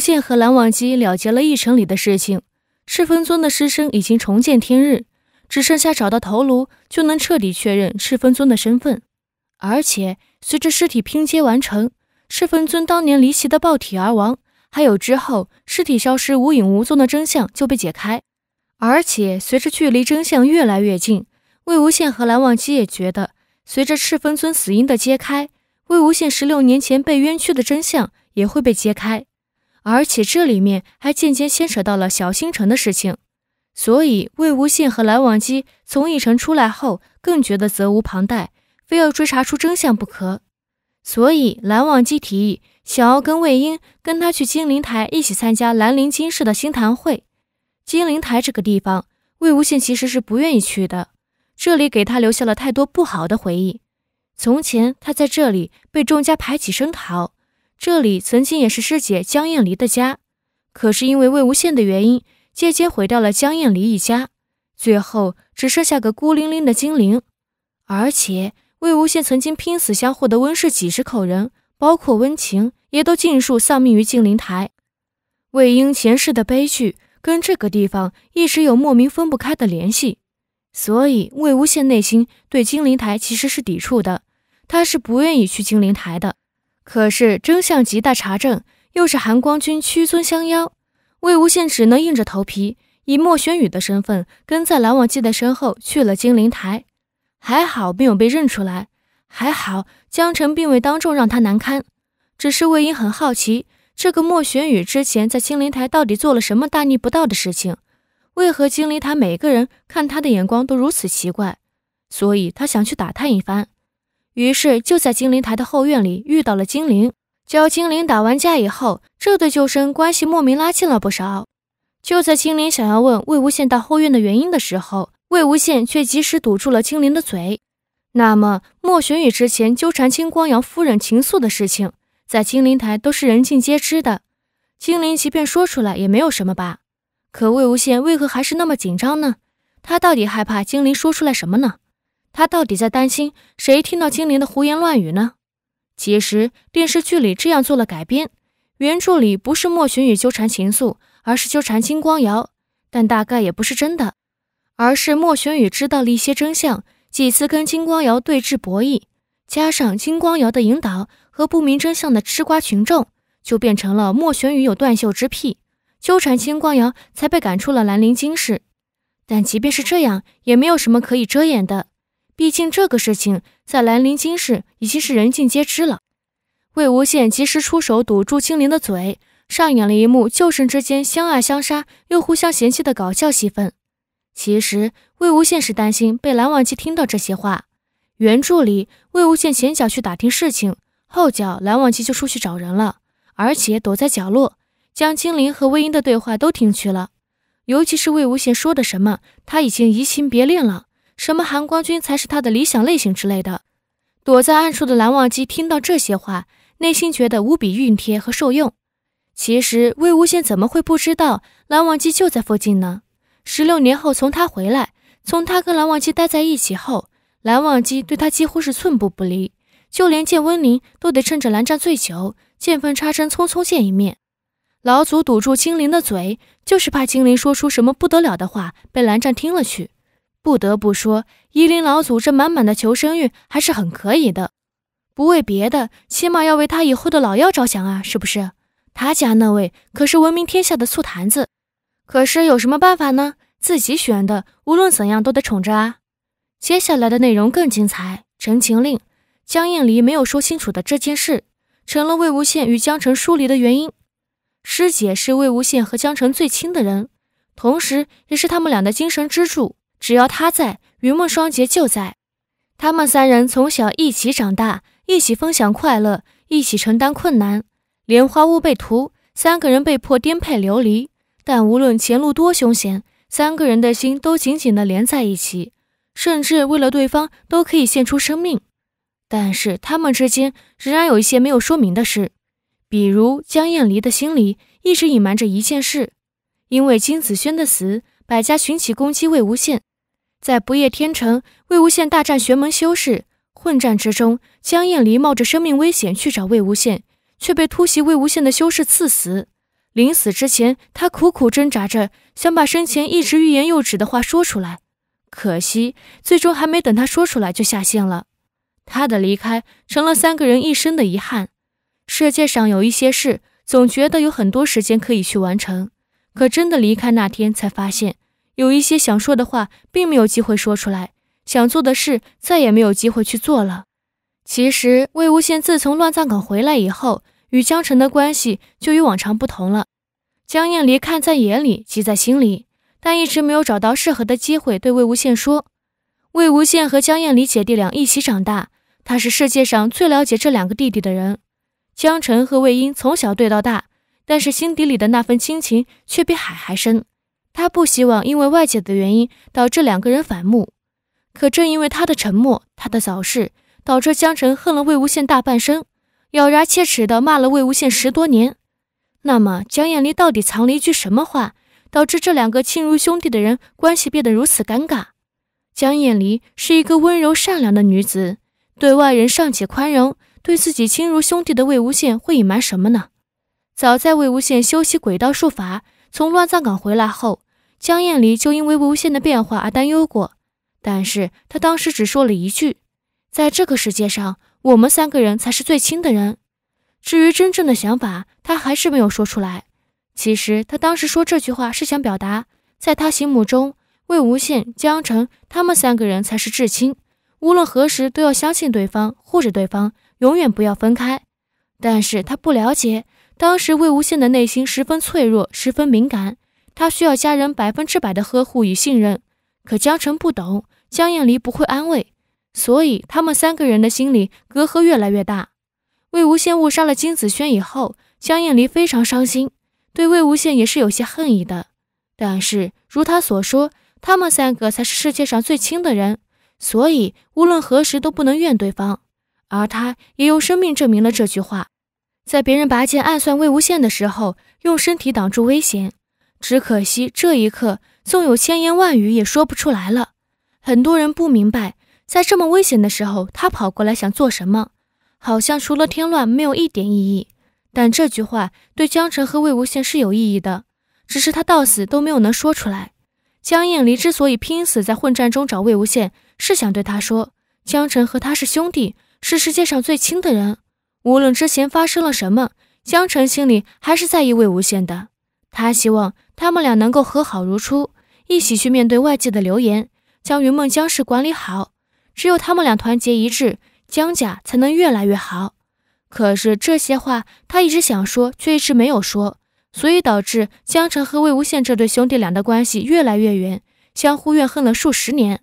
无限和蓝忘机了结了一城里的事情，赤峰尊的尸身已经重见天日，只剩下找到头颅就能彻底确认赤峰尊的身份。而且随着尸体拼接完成，赤峰尊当年离奇的爆体而亡，还有之后尸体消失无影无踪的真相就被解开。而且随着距离真相越来越近，魏无羡和蓝忘机也觉得，随着赤峰尊死因的揭开，魏无羡十六年前被冤屈的真相也会被揭开。而且这里面还间接牵扯到了小星辰的事情，所以魏无羡和蓝忘机从一城出来后，更觉得责无旁贷，非要追查出真相不可。所以蓝忘机提议，想要跟魏婴跟他去金陵台一起参加兰陵金氏的星坛会。金陵台这个地方，魏无羡其实是不愿意去的，这里给他留下了太多不好的回忆。从前他在这里被众家排挤声讨。这里曾经也是师姐江艳离的家，可是因为魏无羡的原因，间接毁掉了江艳离一家，最后只剩下个孤零零的精灵。而且魏无羡曾经拼死相护的温氏几十口人，包括温情，也都尽数丧命于金陵台。魏婴前世的悲剧跟这个地方一直有莫名分不开的联系，所以魏无羡内心对金陵台其实是抵触的，他是不愿意去金陵台的。可是真相亟待查证，又是韩光君屈尊相邀，魏无羡只能硬着头皮，以莫玄羽的身份跟在蓝忘机的身后去了金陵台。还好没有被认出来，还好江澄并未当众让他难堪，只是魏婴很好奇，这个莫玄羽之前在金陵台到底做了什么大逆不道的事情，为何金陵台每个人看他的眼光都如此奇怪？所以他想去打探一番。于是就在金陵台的后院里遇到了精灵，教精灵打完架以后，这对旧生关系莫名拉近了不少。就在精灵想要问魏无羡到后院的原因的时候，魏无羡却及时堵住了精灵的嘴。那么莫玄宇之前纠缠青光瑶夫人情愫的事情，在金陵台都是人尽皆知的，精灵即便说出来也没有什么吧？可魏无羡为何还是那么紧张呢？他到底害怕精灵说出来什么呢？他到底在担心谁听到金莲的胡言乱语呢？其实电视剧里这样做了改编，原著里不是莫玄羽纠缠秦愫，而是纠缠金光瑶，但大概也不是真的，而是莫玄羽知道了一些真相，几次跟金光瑶对峙博弈，加上金光瑶的引导和不明真相的吃瓜群众，就变成了莫玄羽有断袖之癖，纠缠金光瑶才被赶出了兰陵金氏。但即便是这样，也没有什么可以遮掩的。毕竟这个事情在兰陵金氏已经是人尽皆知了。魏无羡及时出手堵住青灵的嘴，上演了一幕旧神之间相爱相杀又互相嫌弃的搞笑戏份。其实魏无羡是担心被蓝忘机听到这些话。原著里，魏无羡前脚去打听事情，后脚蓝忘机就出去找人了，而且躲在角落将青灵和魏婴的对话都听去了，尤其是魏无羡说的什么他已经移情别恋了。什么韩光君才是他的理想类型之类的，躲在暗处的蓝忘机听到这些话，内心觉得无比熨帖和受用。其实魏无羡怎么会不知道蓝忘机就在附近呢？十六年后从他回来，从他跟蓝忘机待在一起后，蓝忘机对他几乎是寸步不离，就连见温宁都得趁着蓝湛醉酒，见缝插针匆匆见一面。老祖堵住精灵的嘴，就是怕精灵说出什么不得了的话被蓝湛听了去。不得不说，夷陵老祖这满满的求生欲还是很可以的。不为别的，起码要为他以后的老幺着想啊，是不是？他家那位可是闻名天下的醋坛子，可是有什么办法呢？自己选的，无论怎样都得宠着啊。接下来的内容更精彩，《陈情令》，江厌离没有说清楚的这件事，成了魏无羡与江澄疏离的原因。师姐是魏无羡和江澄最亲的人，同时也是他们俩的精神支柱。只要他在，云梦双杰就在。他们三人从小一起长大，一起分享快乐，一起承担困难。莲花坞被屠，三个人被迫颠沛流离。但无论前路多凶险，三个人的心都紧紧地连在一起，甚至为了对方都可以献出生命。但是他们之间仍然有一些没有说明的事，比如江厌离的心里一直隐瞒着一件事，因为金子轩的死，百家群起攻击魏无羡。在不夜天城，魏无羡大战玄门修士，混战之中，江厌离冒着生命危险去找魏无羡，却被突袭魏无羡的修士刺死。临死之前，他苦苦挣扎着，想把生前一直欲言又止的话说出来，可惜最终还没等他说出来就下线了。他的离开成了三个人一生的遗憾。世界上有一些事，总觉得有很多时间可以去完成，可真的离开那天，才发现。有一些想说的话，并没有机会说出来；想做的事，再也没有机会去做了。其实，魏无羡自从乱葬岗回来以后，与江澄的关系就与往常不同了。江厌离看在眼里，急在心里，但一直没有找到适合的机会对魏无羡说。魏无羡和江厌离姐弟俩一起长大，他是世界上最了解这两个弟弟的人。江澄和魏婴从小对到大，但是心底里的那份亲情却比海还深。他不希望因为外界的原因导致两个人反目，可正因为他的沉默，他的早逝，导致江澄恨了魏无羡大半生，咬牙切齿地骂了魏无羡十多年。那么，江厌离到底藏了一句什么话，导致这两个亲如兄弟的人关系变得如此尴尬？江厌离是一个温柔善良的女子，对外人尚且宽容，对自己亲如兄弟的魏无羡会隐瞒什么呢？早在魏无羡修习鬼道术法。从乱葬岗回来后，江厌离就因为无限的变化而担忧过，但是他当时只说了一句：“在这个世界上，我们三个人才是最亲的人。”至于真正的想法，他还是没有说出来。其实他当时说这句话是想表达，在他心目中，魏无羡、江澄他们三个人才是至亲，无论何时都要相信对方，护着对方，永远不要分开。但是他不了解。当时，魏无羡的内心十分脆弱，十分敏感，他需要家人百分之百的呵护与信任。可江澄不懂，江厌离不会安慰，所以他们三个人的心里隔阂越来越大。魏无羡误杀了金子轩以后，江厌离非常伤心，对魏无羡也是有些恨意的。但是如他所说，他们三个才是世界上最亲的人，所以无论何时都不能怨对方。而他也用生命证明了这句话。在别人拔剑暗算魏无羡的时候，用身体挡住危险。只可惜这一刻，纵有千言万语也说不出来了。很多人不明白，在这么危险的时候，他跑过来想做什么，好像除了添乱没有一点意义。但这句话对江澄和魏无羡是有意义的，只是他到死都没有能说出来。江厌离之所以拼死在混战中找魏无羡，是想对他说：江澄和他是兄弟，是世界上最亲的人。无论之前发生了什么，江澄心里还是在意魏无羡的。他希望他们俩能够和好如初，一起去面对外界的流言，将云梦江氏管理好。只有他们俩团结一致，江家才能越来越好。可是这些话他一直想说，却一直没有说，所以导致江澄和魏无羡这对兄弟俩的关系越来越远，相互怨恨了数十年。